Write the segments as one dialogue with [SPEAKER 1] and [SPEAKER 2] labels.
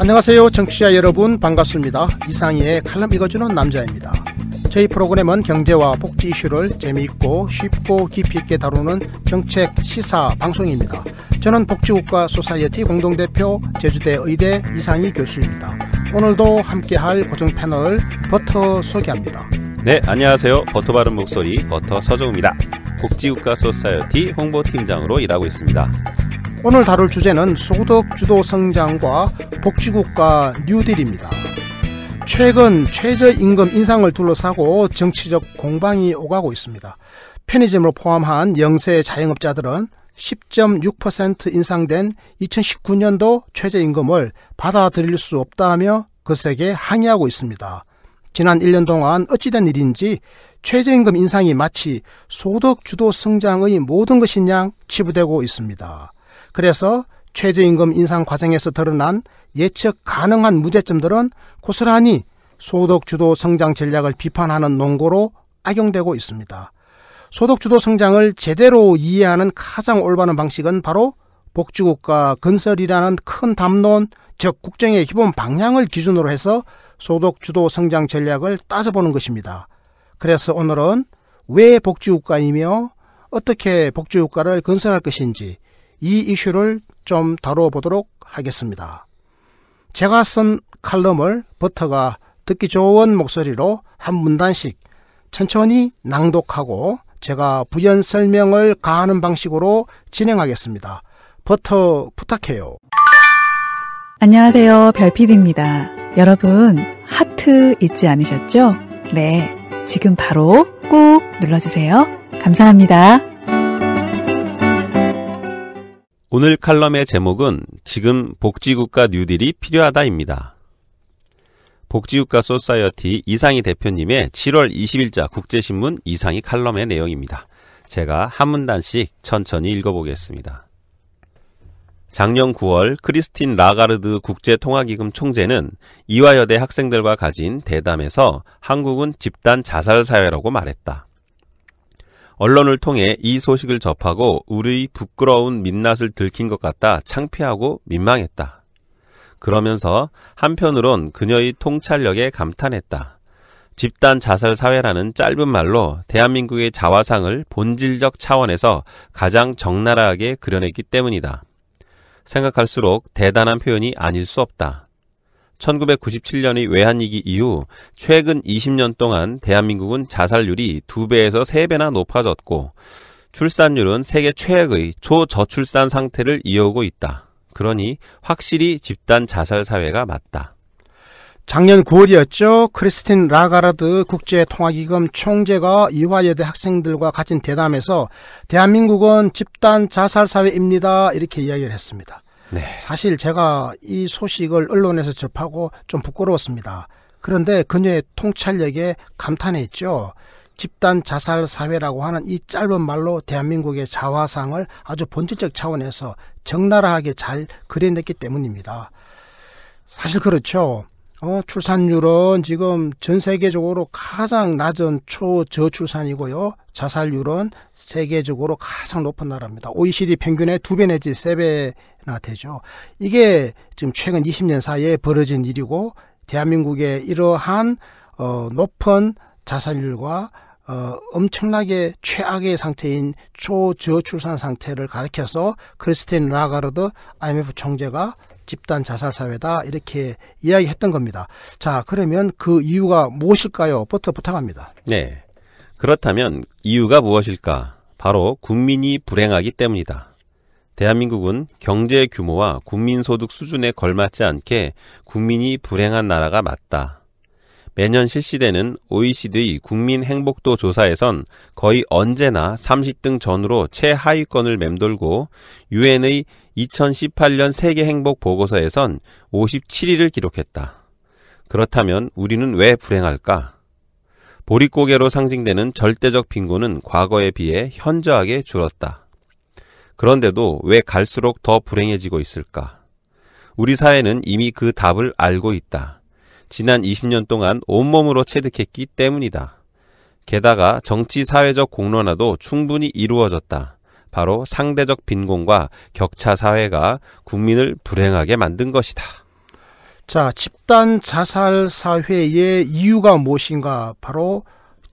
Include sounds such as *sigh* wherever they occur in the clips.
[SPEAKER 1] 안녕하세요 정치자 여러분 반갑습니다. 이상희의 칼럼 읽어주는 남자입니다. 저희 프로그램은 경제와 복지 이슈를 재미있고 쉽고 깊이 있게 다루는 정책 시사 방송입니다. 저는 복지국가 소사이어티 공동대표 제주대 의대 이상희 교수입니다. 오늘도 함께할 고정 패널 버터 소개합니다.
[SPEAKER 2] 네, 안녕하세요. 버터 바른 목소리 버터 서정우입니다. 복지국가 소사이어티 홍보팀장으로 일하고 있습니다.
[SPEAKER 1] 오늘 다룰 주제는 소득 주도 성장과 복지국가 뉴딜입니다. 최근 최저임금 인상을 둘러싸고 정치적 공방이 오가고 있습니다. 편의점을 포함한 영세 자영업자들은 10.6% 인상된 2019년도 최저임금을 받아들일 수 없다며 그색에 항의하고 있습니다. 지난 1년 동안 어찌된 일인지 최저임금 인상이 마치 소득 주도 성장의 모든 것인 양 치부되고 있습니다. 그래서 최저임금 인상 과정에서 드러난 예측 가능한 문제점들은 고스란히 소득 주도 성장 전략을 비판하는 논거로 악용되고 있습니다. 소득 주도 성장을 제대로 이해하는 가장 올바른 방식은 바로 복지국가 건설이라는 큰 담론, 즉 국정의 기본 방향을 기준으로 해서 소득 주도 성장 전략을 따져보는 것입니다. 그래서 오늘은 왜 복지국가이며 어떻게 복지국가를 건설할 것인지, 이 이슈를 좀 다뤄보도록 하겠습니다. 제가 쓴 칼럼을 버터가 듣기 좋은 목소리로 한 문단씩 천천히 낭독하고 제가 부연 설명을 가하는 방식으로 진행하겠습니다. 버터 부탁해요.
[SPEAKER 2] 안녕하세요. 별피디입니다. 여러분, 하트 잊지 않으셨죠? 네. 지금 바로 꾹 눌러주세요. 감사합니다. 오늘 칼럼의 제목은 지금 복지국가 뉴딜이 필요하다입니다. 복지국가 소사이어티 이상희 대표님의 7월 20일자 국제신문 이상희 칼럼의 내용입니다. 제가 한 문단씩 천천히 읽어보겠습니다. 작년 9월 크리스틴 라가르드 국제통화기금 총재는 이화여대 학생들과 가진 대담에서 한국은 집단 자살사회라고 말했다. 언론을 통해 이 소식을 접하고 우리의 부끄러운 민낯을 들킨 것 같다 창피하고 민망했다. 그러면서 한편으론 그녀의 통찰력에 감탄했다. 집단 자살 사회라는 짧은 말로 대한민국의 자화상을 본질적 차원에서 가장 적나라하게 그려냈기 때문이다. 생각할수록 대단한 표현이 아닐 수 없다. 1997년의 외환위기 이후 최근 20년 동안 대한민국은 자살률이 2배에서 3배나 높아졌고 출산율은 세계 최악의 초저출산 상태를 이어오고 있다. 그러니 확실히 집단 자살 사회가 맞다.
[SPEAKER 1] 작년 9월이었죠. 크리스틴 라가라드 국제통화기금 총재가 이화여대 학생들과 가진 대담에서 대한민국은 집단 자살 사회입니다. 이렇게 이야기를 했습니다. 네. 사실 제가 이 소식을 언론에서 접하고 좀 부끄러웠습니다. 그런데 그녀의 통찰력에 감탄했죠. 집단 자살 사회라고 하는 이 짧은 말로 대한민국의 자화상을 아주 본질적 차원에서 적나라하게 잘 그려냈기 때문입니다. 사실 그렇죠. 어, 출산율은 지금 전 세계적으로 가장 낮은 초저출산이고요. 자살률은 세계적으로 가장 높은 나라입니다. OECD 평균의 두 배 내지 세 배나 되죠. 이게 지금 최근 20년 사이에 벌어진 일이고 대한민국의 이러한 어, 높은 자살률과 어, 엄청나게 최악의 상태인 초저출산 상태를 가리켜서 크리스틴 라가르드 IMF 총재가 집단 자살 사회다 이렇게 이야기했던 겁니다. 자 그러면 그 이유가 무엇일까요? 버터 부탁합니다.
[SPEAKER 2] 네. 그렇다면 이유가 무엇일까? 바로 국민이 불행하기 때문이다. 대한민국은 경제 규모와 국민 소득 수준에 걸맞지 않게 국민이 불행한 나라가 맞다. 매년 실시되는 OECD 국민 행복도 조사에선 거의 언제나 30등 전후로 최하위권을 맴돌고 u n 의 2018년 세계 행복 보고서에선 57위를 기록했다. 그렇다면 우리는 왜 불행할까? 보릿고개로 상징되는 절대적 빈곤은 과거에 비해 현저하게 줄었다. 그런데도 왜 갈수록 더 불행해지고 있을까? 우리 사회는 이미 그 답을 알고 있다. 지난 20년 동안 온몸으로 체득했기 때문이다. 게다가 정치 사회적 공론화도 충분히 이루어졌다. 바로 상대적 빈곤과 격차 사회가 국민을 불행하게 만든 것이다.
[SPEAKER 1] 자, 집단 자살 사회의 이유가 무엇인가? 바로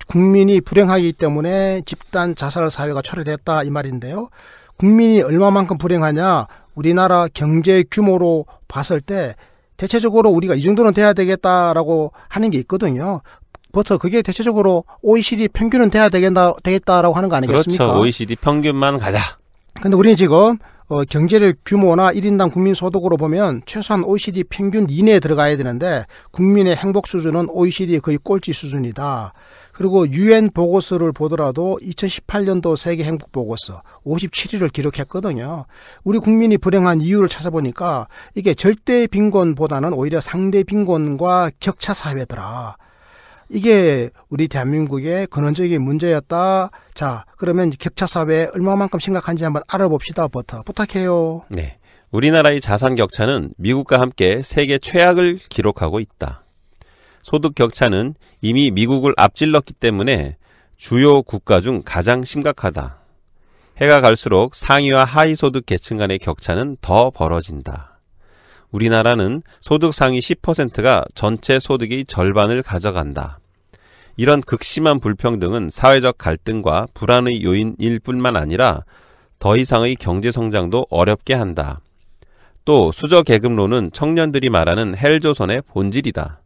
[SPEAKER 1] 국민이 불행하기 때문에 집단 자살 사회가 초래됐다 이 말인데요. 국민이 얼마만큼 불행하냐? 우리나라 경제 규모로 봤을 때 대체적으로 우리가 이 정도는 돼야 되겠다라고 하는 게 있거든요. 그렇 그게 대체적으로 OECD 평균은 돼야 되겠다, 되겠다라고 하는 거 아니겠습니까? 그렇죠. OECD
[SPEAKER 2] 평균만 가자.
[SPEAKER 1] 근데 우리는 지금 어, 경제를 규모나 1인당 국민소득으로 보면 최소한 OECD 평균 이내에 들어가야 되는데 국민의 행복 수준은 OECD 거의 꼴찌 수준이다. 그리고 유엔 보고서를 보더라도 2018년도 세계 행복 보고서 57위를 기록했거든요. 우리 국민이 불행한 이유를 찾아보니까 이게 절대 빈곤보다는 오히려 상대 빈곤과 격차 사회더라. 이게 우리 대한민국의 근원적인 문제였다. 자, 그러면 격차 사회 얼마만큼 심각한지 한번 알아봅시다. 부터 부탁해요.
[SPEAKER 2] 네. 우리나라의 자산 격차는 미국과 함께 세계 최악을 기록하고 있다. 소득 격차는 이미 미국을 앞질렀기 때문에 주요 국가 중 가장 심각하다. 해가 갈수록 상위와 하위 소득 계층 간의 격차는 더 벌어진다. 우리나라는 소득 상위 10%가 전체 소득의 절반을 가져간다. 이런 극심한 불평등은 사회적 갈등과 불안의 요인일 뿐만 아니라 더 이상의 경제 성장도 어렵게 한다. 또 수저 계급론은 청년들이 말하는 헬조선의 본질이다.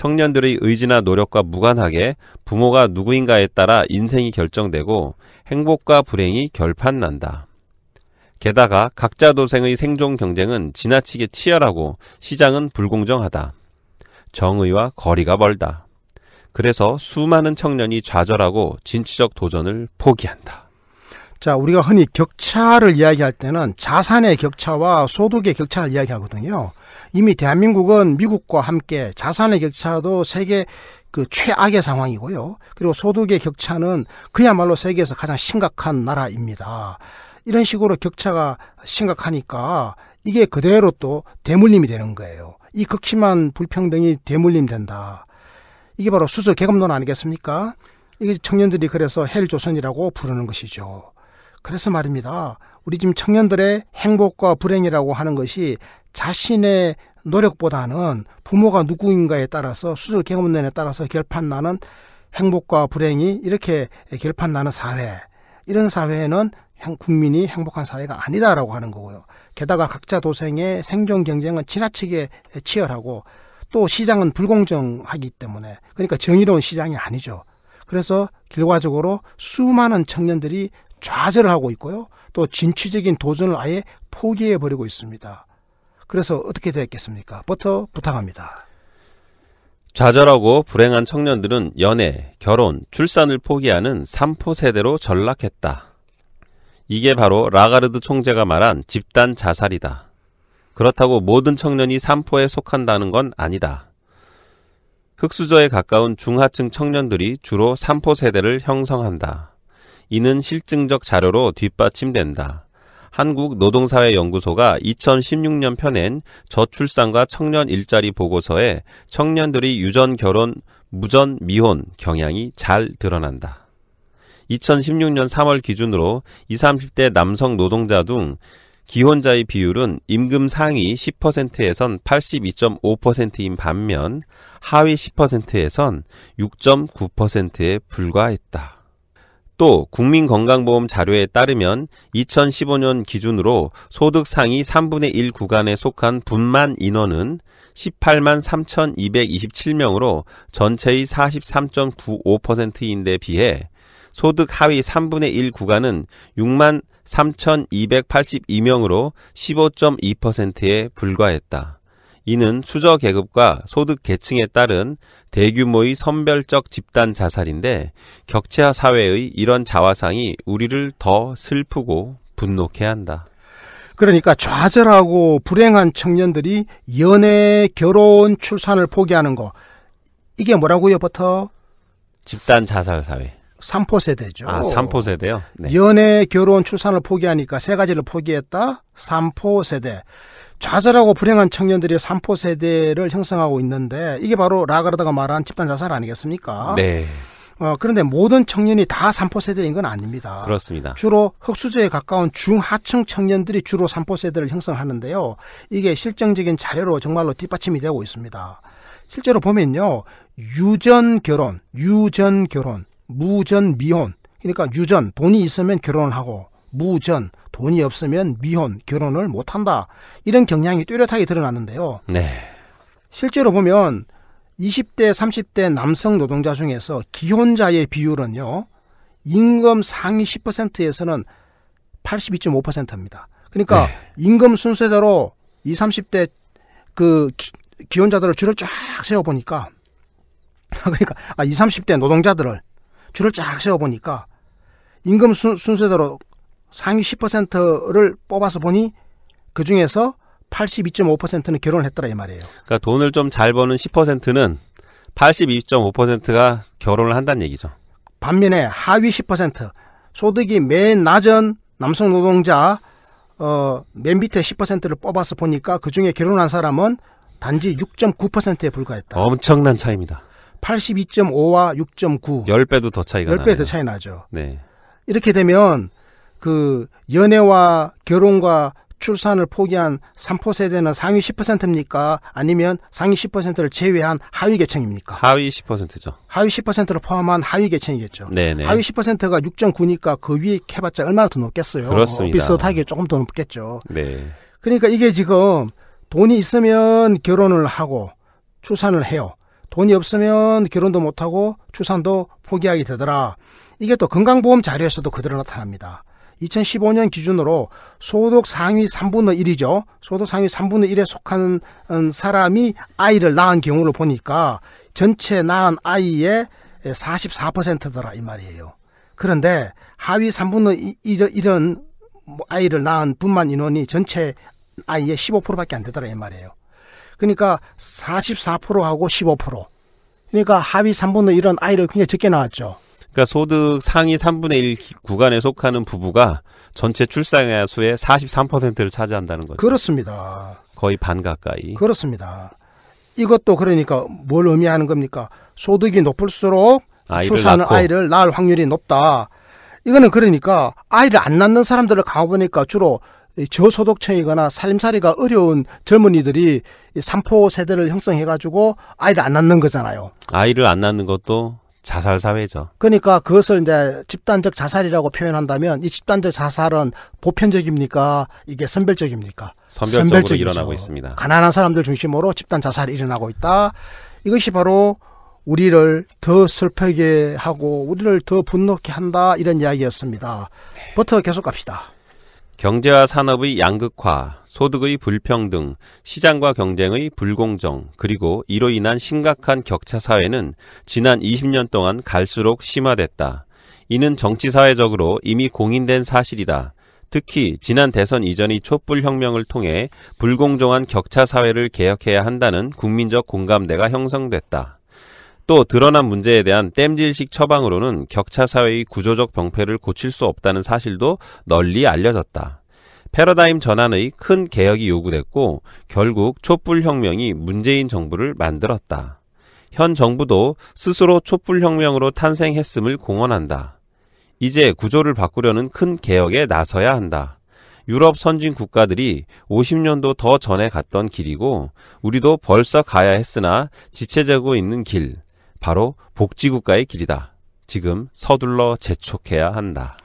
[SPEAKER 2] 청년들의 의지나 노력과 무관하게 부모가 누구인가에 따라 인생이 결정되고 행복과 불행이 결판난다. 게다가 각자 도생의 생존 경쟁은 지나치게 치열하고 시장은 불공정하다. 정의와 거리가 멀다. 그래서 수많은 청년이 좌절하고 진취적 도전을 포기한다.
[SPEAKER 1] 자, 우리가 흔히 격차를 이야기할 때는 자산의 격차와 소득의 격차를 이야기하거든요. 이미 대한민국은 미국과 함께 자산의 격차도 세계 그 최악의 상황이고요. 그리고 소득의 격차는 그야말로 세계에서 가장 심각한 나라입니다. 이런 식으로 격차가 심각하니까 이게 그대로 또 대물림이 되는 거예요. 이 극심한 불평등이 대물림된다. 이게 바로 수술 계급론 아니겠습니까? 이게 청년들이 그래서 헬조선이라고 부르는 것이죠. 그래서 말입니다. 우리 지금 청년들의 행복과 불행이라고 하는 것이 자신의 노력보다는 부모가 누구인가에 따라서 수술 경험론에 따라서 결판나는 행복과 불행이 이렇게 결판나는 사회 이런 사회에는 국민이 행복한 사회가 아니다라고 하는 거고요. 게다가 각자 도생의 생존 경쟁은 지나치게 치열하고 또 시장은 불공정하기 때문에 그러니까 정의로운 시장이 아니죠. 그래서 결과적으로 수많은 청년들이 좌절을 하고 있고요. 또 진취적인 도전을 아예 포기해 버리고 있습니다. 그래서 어떻게 되었겠습니까? 버터 부탁합니다.
[SPEAKER 2] 좌절하고 불행한 청년들은 연애, 결혼, 출산을 포기하는 삼포 세대로 전락했다. 이게 바로 라가르드 총재가 말한 집단 자살이다. 그렇다고 모든 청년이 삼포에 속한다는 건 아니다. 흑수저에 가까운 중하층 청년들이 주로 삼포 세대를 형성한다. 이는 실증적 자료로 뒷받침된다. 한국노동사회연구소가 2016년 편엔 저출산과 청년 일자리 보고서에 청년들이 유전 결혼, 무전 미혼 경향이 잘 드러난다. 2016년 3월 기준으로 20, 30대 남성 노동자 등 기혼자의 비율은 임금 상위 10%에선 82.5%인 반면 하위 10%에선 6.9%에 불과했다. 또 국민건강보험 자료에 따르면 2015년 기준으로 소득 상위 3분의 1 구간에 속한 분만 인원은 18만 3,227명으로 전체의 43.95%인데 비해 소득 하위 3분의 1 구간은 6만 3,282명으로 15.2%에 불과했다. 이는 수저 계급과 소득 계층에 따른 대규모의 선별적 집단 자살인데 격차 사회의 이런 자화상이 우리를 더 슬프고 분노케 한다.
[SPEAKER 1] 그러니까 좌절하고 불행한 청년들이 연애, 결혼, 출산을 포기하는 거 이게 뭐라고요, 버터?
[SPEAKER 2] 집단 자살 사회.
[SPEAKER 1] 삼포 세대죠. 아, 삼포 세대요? 네. 연애, 결혼, 출산을 포기하니까 세 가지를 포기했다. 삼포 세대. 좌절하고 불행한 청년들이 삼포 세대를 형성하고 있는데 이게 바로 라그라다가 말한 집단 자살 아니겠습니까? 네. 어, 그런데 모든 청년이 다 삼포 세대인 건 아닙니다. 그렇습니다. 주로 흑수저에 가까운 중하층 청년들이 주로 삼포 세대를 형성하는데요. 이게 실정적인 자료로 정말로 뒷받침이 되고 있습니다. 실제로 보면요. 유전 결혼, 유전 결혼, 무전 미혼. 그러니까 유전 돈이 있으면 결혼을 하고 무전 돈이 없으면 미혼, 결혼을 못한다. 이런 경향이 뚜렷하게 드러났는데요. 네. 실제로 보면 20대, 30대 남성 노동자 중에서 기혼자의 비율은요, 임금 상위 10%에서는 82.5%입니다. 그러니까 네. 임금 순서대로 20, 30대 그 기, 혼자들을 줄을 쫙 세워보니까, *laughs* 그러니까 아, 20, 30대 노동자들을 줄을 쫙 세워보니까 임금 순, 순서대로 상위 10%를 뽑아서 보니 그 중에서 82.5%는 결혼을 했더라 이 말이에요.
[SPEAKER 2] 그러니까 돈을 좀 잘 버는 10%는 82.5%가 결혼을 한다는 얘기죠.
[SPEAKER 1] 반면에 하위 10% 소득이 맨 낮은 남성 노동자 어, 맨 밑에 10%를 뽑아서 보니까 그 중에 결혼한 사람은 단지 6.9%에 불과했다.
[SPEAKER 2] 엄청난 차이입니다.
[SPEAKER 1] 82.5와 6.9.
[SPEAKER 2] 10배도 더 차이가 10배 나네요. 더 차이 나죠. 네.
[SPEAKER 1] 이렇게 되면 그 연애와 결혼과 출산을 포기한 삼포 세대는 상위 10%입니까? 아니면 상위 10%를 제외한 하위 계층입니까?
[SPEAKER 2] 하위 10%죠.
[SPEAKER 1] 하위 10%를 포함한 하위 계층이겠죠. 네네. 하위 10%가 6.9니까 그 위에 캐봤자 얼마나 더 높겠어요? 그렇습니다. 비슷하게 조금 더 높겠죠. 네. 그러니까 이게 지금 돈이 있으면 결혼을 하고 출산을 해요. 돈이 없으면 결혼도 못하고 출산도 포기하게 되더라. 이게 또 건강보험 자료에서도 그대로 나타납니다. 2015년 기준으로 소득 상위 3분의 1이죠. 소득 상위 3분의 1에 속하는 음, 사람이 아이를 낳은 경우를 보니까 전체 낳은 아이의 44%더라 이 말이에요. 그런데 하위 3분의 1은 아이를 낳은 분만 인원이 전체 아이의 15%밖에 안 되더라 이 말이에요. 그러니까 44%하고 15%. 그러니까 하위 3분의 1은 아이를 굉장히 적게 낳았죠.
[SPEAKER 2] 그러니까 소득 상위 3분의 1 구간에 속하는 부부가 전체 출산야 수의 43%를 차지한다는 거죠.
[SPEAKER 1] 그렇습니다.
[SPEAKER 2] 거의 반 가까이.
[SPEAKER 1] 그렇습니다. 이것도 그러니까 뭘 의미하는 겁니까? 소득이 높을수록 아이를 출산을 낳고. 아이를 낳을 확률이 높다. 이거는 그러니까 아이를 안 낳는 사람들을 가보니까 주로 저소득층이거나 살림살이가 어려운 젊은이들이 삼포 세대를 형성해가지고 아이를 안 낳는 거잖아요.
[SPEAKER 2] 아이를 안 낳는 것도 자살 사회죠.
[SPEAKER 1] 그러니까 그것을 이제 집단적 자살이라고 표현한다면 이 집단적 자살은 보편적입니까? 이게 선별적입니까?
[SPEAKER 2] 선별적으로 선별적이죠. 일어나고 있습니다.
[SPEAKER 1] 가난한 사람들 중심으로 집단 자살이 일어나고 있다. 이것이 바로 우리를 더 슬프게 하고 우리를 더 분노케 한다 이런 이야기였습니다. 버터 계속 갑시다.
[SPEAKER 2] 경제와 산업의 양극화, 소득의 불평등, 시장과 경쟁의 불공정, 그리고 이로 인한 심각한 격차 사회는 지난 20년 동안 갈수록 심화됐다. 이는 정치사회적으로 이미 공인된 사실이다. 특히 지난 대선 이전의 촛불혁명을 통해 불공정한 격차 사회를 개혁해야 한다는 국민적 공감대가 형성됐다. 또 드러난 문제에 대한 땜질식 처방으로는 격차 사회의 구조적 병폐를 고칠 수 없다는 사실도 널리 알려졌다. 패러다임 전환의 큰 개혁이 요구됐고 결국 촛불혁명이 문재인 정부를 만들었다. 현 정부도 스스로 촛불혁명으로 탄생했음을 공언한다. 이제 구조를 바꾸려는 큰 개혁에 나서야 한다. 유럽 선진 국가들이 50년도 더 전에 갔던 길이고 우리도 벌써 가야 했으나 지체되고 있는 길, 바로 복지국가의 길이다. 지금 서둘러 재촉해야 한다.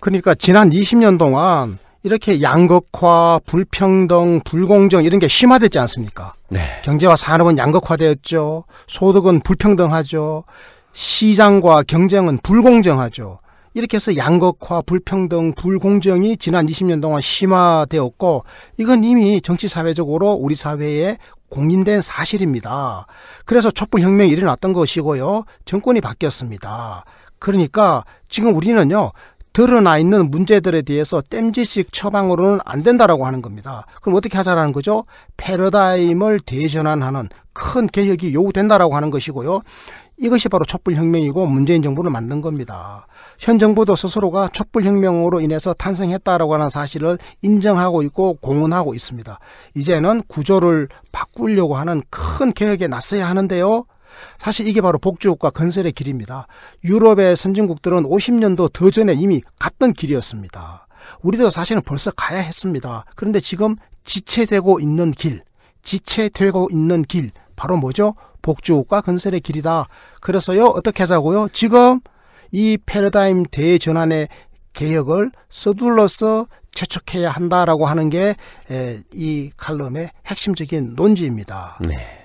[SPEAKER 1] 그러니까 지난 20년 동안 이렇게 양극화, 불평등, 불공정 이런 게 심화됐지 않습니까? 네. 경제와 산업은 양극화되었죠. 소득은 불평등하죠. 시장과 경쟁은 불공정하죠. 이렇게 해서 양극화, 불평등, 불공정이 지난 20년 동안 심화되었고 이건 이미 정치사회적으로 우리 사회에 공인된 사실입니다. 그래서 촛불혁명이 일어났던 것이고요. 정권이 바뀌었습니다. 그러니까 지금 우리는요. 드러나 있는 문제들에 대해서 땜질식 처방으로는 안 된다라고 하는 겁니다. 그럼 어떻게 하자라는 거죠? 패러다임을 대전환하는 큰 개혁이 요구된다라고 하는 것이고요. 이것이 바로 촛불혁명이고 문재인 정부를 만든 겁니다. 현 정부도 스스로가 촛불혁명으로 인해서 탄생했다라고 하는 사실을 인정하고 있고 공언하고 있습니다. 이제는 구조를 바꾸려고 하는 큰 개혁에 나서야 하는데요. 사실 이게 바로 복지국가 건설의 길입니다. 유럽의 선진국들은 50년도 더 전에 이미 갔던 길이었습니다. 우리도 사실은 벌써 가야 했습니다. 그런데 지금 지체되고 있는 길, 지체되고 있는 길, 바로 뭐죠? 복지국가 건설의 길이다. 그래서요, 어떻게 하자고요? 지금 이 패러다임 대전환의 개혁을 서둘러서 채촉해야 한다라고 하는 게 이 칼럼의 핵심적인 논지입니다.
[SPEAKER 2] 네.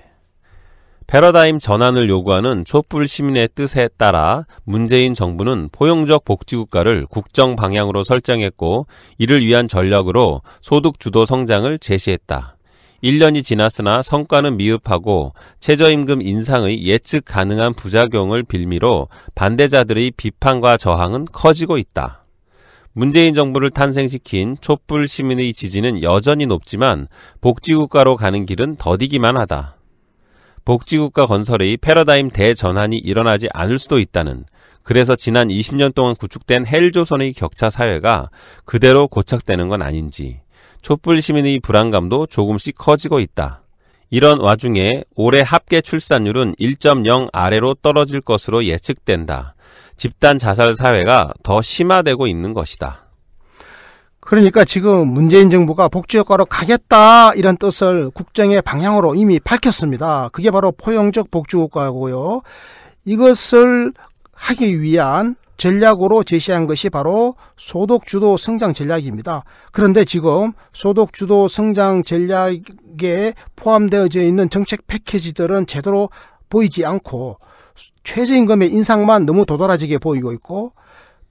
[SPEAKER 2] 패러다임 전환을 요구하는 촛불 시민의 뜻에 따라 문재인 정부는 포용적 복지국가를 국정 방향으로 설정했고 이를 위한 전략으로 소득 주도 성장을 제시했다. 1년이 지났으나 성과는 미흡하고 최저임금 인상의 예측 가능한 부작용을 빌미로 반대자들의 비판과 저항은 커지고 있다. 문재인 정부를 탄생시킨 촛불 시민의 지지는 여전히 높지만 복지국가로 가는 길은 더디기만 하다. 복지국가 건설의 패러다임 대전환이 일어나지 않을 수도 있다는 그래서 지난 20년 동안 구축된 헬조선의 격차 사회가 그대로 고착되는 건 아닌지 촛불 시민의 불안감도 조금씩 커지고 있다. 이런 와중에 올해 합계 출산율은 1.0 아래로 떨어질 것으로 예측된다. 집단 자살 사회가 더 심화되고 있는 것이다.
[SPEAKER 1] 그러니까 지금 문재인 정부가 복지효과로 가겠다 이런 뜻을 국정의 방향으로 이미 밝혔습니다. 그게 바로 포용적 복지효과고요. 이것을 하기 위한 전략으로 제시한 것이 바로 소득주도 성장 전략입니다. 그런데 지금 소득주도 성장 전략에 포함되어져 있는 정책 패키지들은 제대로 보이지 않고 최저임금의 인상만 너무 도드라지게 보이고 있고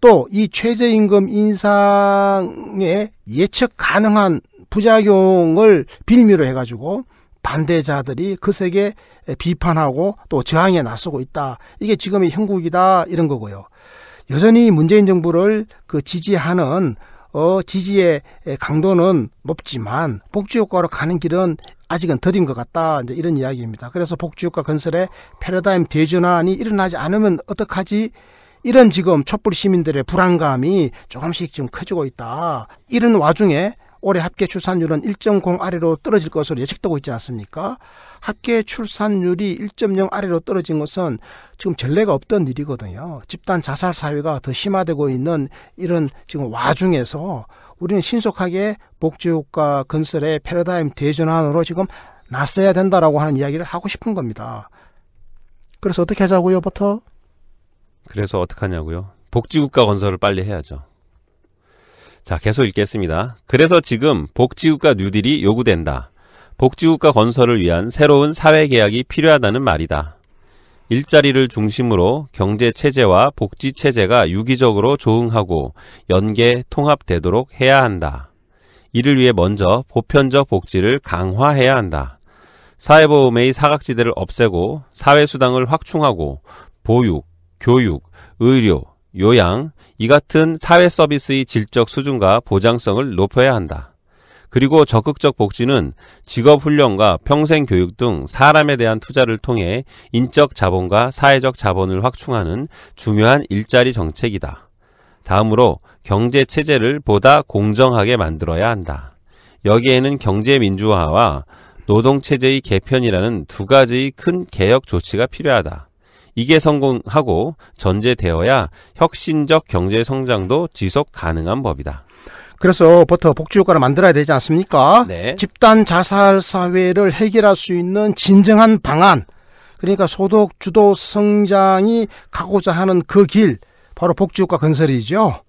[SPEAKER 1] 또이 최저임금 인상에 예측 가능한 부작용을 빌미로 해가지고 반대자들이 그색에 비판하고 또 저항에 나서고 있다. 이게 지금의 형국이다 이런 거고요. 여전히 문재인 정부를 그 지지하는 어, 지지의 강도는 높지만 복지 효과로 가는 길은 아직은 더딘 것 같다. 이제 이런 이야기입니다. 그래서 복지효과 건설에 패러다임 대전환이 일어나지 않으면 어떡하지? 이런 지금 촛불 시민들의 불안감이 조금씩 지금 커지고 있다. 이런 와중에 올해 합계 출산율은 1.0 아래로 떨어질 것으로 예측되고 있지 않습니까? 합계 출산율이 1.0 아래로 떨어진 것은 지금 전례가 없던 일이거든요. 집단 자살 사회가 더 심화되고 있는 이런 지금 와중에서 우리는 신속하게 복지국가 건설의 패러다임 대전환으로 지금 났어야 된다라고 하는 이야기를 하고 싶은 겁니다. 그래서 어떻게 하자고요, 버터?
[SPEAKER 2] 그래서 어떡하냐고요? 복지국가 건설을 빨리 해야죠. 자, 계속 읽겠습니다. 그래서 지금 복지국가 뉴딜이 요구된다. 복지국가 건설을 위한 새로운 사회계약이 필요하다는 말이다. 일자리를 중심으로 경제체제와 복지체제가 유기적으로 조응하고 연계 통합되도록 해야 한다. 이를 위해 먼저 보편적 복지를 강화해야 한다. 사회보험의 사각지대를 없애고 사회수당을 확충하고 보육, 교육, 의료, 요양, 이 같은 사회 서비스의 질적 수준과 보장성을 높여야 한다. 그리고 적극적 복지는 직업훈련과 평생교육 등 사람에 대한 투자를 통해 인적 자본과 사회적 자본을 확충하는 중요한 일자리 정책이다. 다음으로 경제 체제를 보다 공정하게 만들어야 한다. 여기에는 경제민주화와 노동체제의 개편이라는 두 가지의 큰 개혁 조치가 필요하다. 이게 성공하고 전제되어야 혁신적 경제 성장도 지속 가능한 법이다.
[SPEAKER 1] 그래서 버터 복지 효과를 만들어야 되지 않습니까? 네. 집단 자살 사회를 해결할 수 있는 진정한 방안. 그러니까 소득 주도 성장이 가고자 하는 그 길, 바로 복지 효과 건설이죠.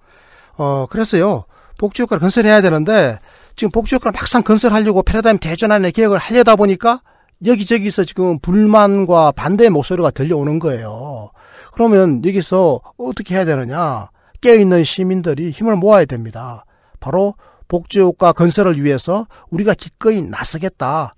[SPEAKER 1] 어, 그래서요. 복지 효과를 건설해야 되는데 지금 복지 효과를 막상 건설하려고 패러다임 대전환의 개혁을 하려다 보니까 여기저기서 지금 불만과 반대의 목소리가 들려오는 거예요. 그러면 여기서 어떻게 해야 되느냐? 깨어있는 시민들이 힘을 모아야 됩니다. 바로 복지국가 건설을 위해서 우리가 기꺼이 나서겠다.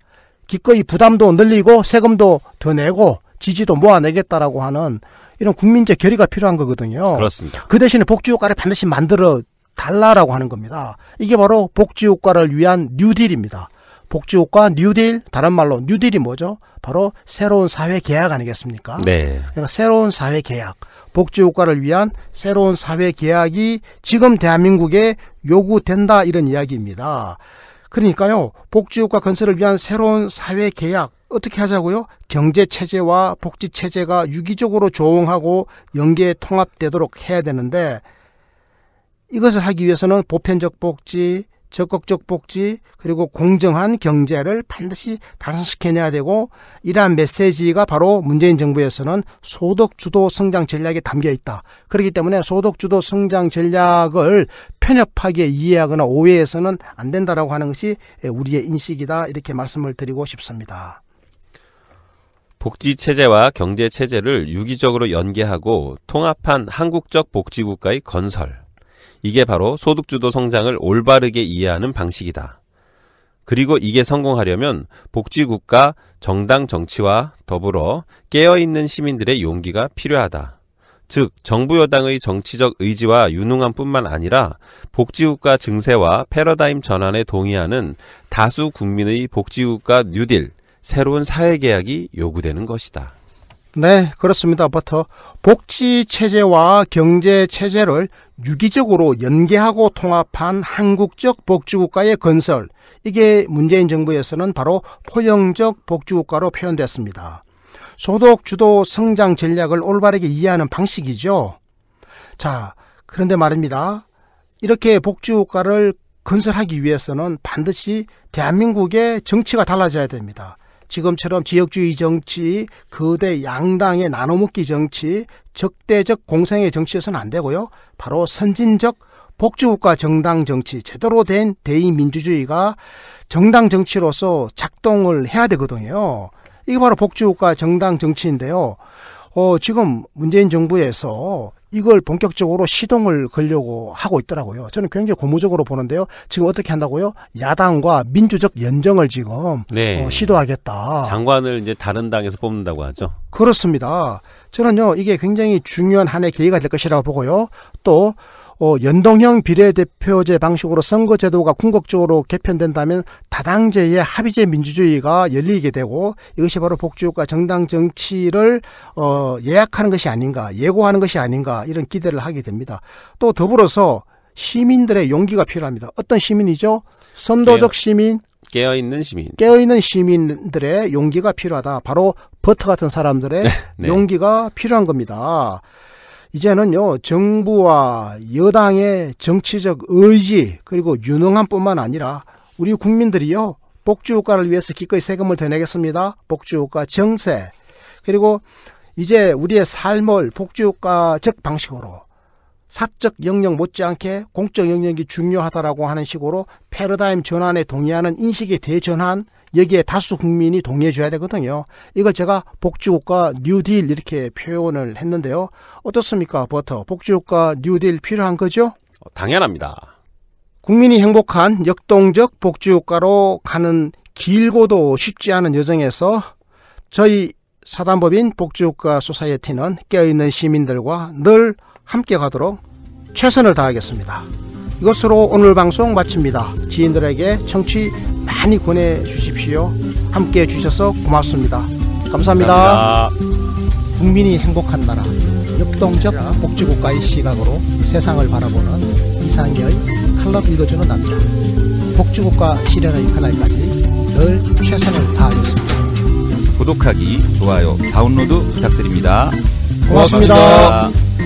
[SPEAKER 1] 기꺼이 부담도 늘리고 세금도 더 내고 지지도 모아내겠다라고 하는 이런 국민적 결의가 필요한 거거든요. 그렇습니다. 그 대신에 복지국가를 반드시 만들어 달라라고 하는 겁니다. 이게 바로 복지국가를 위한 뉴딜입니다. 복지국가 뉴딜 다른 말로 뉴딜이 뭐죠? 바로 새로운 사회 계약 아니겠습니까? 네. 그러니까 새로운 사회 계약, 복지국가를 위한 새로운 사회 계약이 지금 대한민국에 요구된다 이런 이야기입니다. 그러니까요, 복지국가 건설을 위한 새로운 사회 계약 어떻게 하자고요? 경제 체제와 복지 체제가 유기적으로 조응하고 연계 통합되도록 해야 되는데 이것을 하기 위해서는 보편적 복지, 적극적 복지 그리고 공정한 경제를 반드시 발전시켜내야 되고 이러한 메시지가 바로 문재인 정부에서는 소득 주도 성장 전략에 담겨 있다. 그렇기 때문에 소득 주도 성장 전략을 편협하게 이해하거나 오해해서는 안 된다라고 하는 것이 우리의 인식이다. 이렇게 말씀을 드리고 싶습니다.
[SPEAKER 2] 복지 체제와 경제 체제를 유기적으로 연계하고 통합한 한국적 복지국가의 건설 이게 바로 소득주도 성장을 올바르게 이해하는 방식이다. 그리고 이게 성공하려면 복지국가, 정당 정치와 더불어 깨어있는 시민들의 용기가 필요하다. 즉, 정부 여당의 정치적 의지와 유능함 뿐만 아니라 복지국가 증세와 패러다임 전환에 동의하는 다수 국민의 복지국가 뉴딜, 새로운 사회계약이 요구되는 것이다.
[SPEAKER 1] 네, 그렇습니다. 버터. 복지체제와 경제체제를 유기적으로 연계하고 통합한 한국적 복지국가의 건설, 이게 문재인 정부에서는 바로 포용적 복지국가로 표현됐습니다. 소득 주도 성장 전략을 올바르게 이해하는 방식이죠. 자, 그런데 말입니다. 이렇게 복지국가를 건설하기 위해서는 반드시 대한민국의 정치가 달라져야 됩니다. 지금처럼 지역주의 정치, 거대 양당의 나눠먹기 정치, 적대적 공생의 정치에서는 안 되고요. 바로 선진적 복지국가 정당 정치, 제대로 된 대의민주주의가 정당 정치로서 작동을 해야 되거든요. 이게 바로 복지국가 정당 정치인데요. 어, 지금 문재인 정부에서 이걸 본격적으로 시동을 걸려고 하고 있더라고요. 저는 굉장히 고무적으로 보는데요. 지금 어떻게 한다고요? 야당과 민주적 연정을 지금 네. 어, 시도하겠다.
[SPEAKER 2] 장관을 이제 다른 당에서 뽑는다고 하죠.
[SPEAKER 1] 그렇습니다. 저는요 이게 굉장히 중요한 한 해 계기가 될 것이라고 보고요. 또 어, 연동형 비례대표제 방식으로 선거제도가 궁극적으로 개편된다면 다당제의 합의제 민주주의가 열리게 되고 이것이 바로 복지국가 정당 정치를 어, 예약하는 것이 아닌가 예고하는 것이 아닌가 이런 기대를 하게 됩니다. 또 더불어서 시민들의 용기가 필요합니다. 어떤 시민이죠? 선도적 시민,
[SPEAKER 2] 깨어있는 시민.
[SPEAKER 1] 깨어있는 시민들의 용기가 필요하다. 바로 버터 같은 사람들의 *laughs* 네. 용기가 필요한 겁니다. 이제는요, 정부와 여당의 정치적 의지, 그리고 유능함 뿐만 아니라 우리 국민들이요, 복지효과를 위해서 기꺼이 세금을 더 내겠습니다. 복지효과 정세. 그리고 이제 우리의 삶을 복지효과적 방식으로 사적 영역 못지않게 공적 영역이 중요하다라고 하는 식으로 패러다임 전환에 동의하는 인식의 대전환 여기에 다수 국민이 동의해줘야 되거든요. 이걸 제가 복지국가 뉴딜 이렇게 표현을 했는데요. 어떻습니까, 버터? 복지국가 뉴딜 필요한 거죠? 어,
[SPEAKER 2] 당연합니다.
[SPEAKER 1] 국민이 행복한 역동적 복지국가로 가는 길고도 쉽지 않은 여정에서 저희 사단법인 복지국가 소사이어티는 깨어있는 시민들과 늘 함께 가도록 최선을 다하겠습니다. 이것으로 오늘 방송 마칩니다. 지인들에게 청취 많이 권해주십시오. 함께 해주셔서 고맙습니다 감사합니다. 감사합니다. 국민이 행복한 나라, 역동적 복지국가의 시각으로 세상을 바라보는 이상의 칼럼 읽어주는 남자, 복지국가 실현의 그날까지 늘 최선을 다하겠습니다.
[SPEAKER 2] 구독하기, 좋아요, 다운로드 부탁드립니다 고맙습니다. 고맙습니다.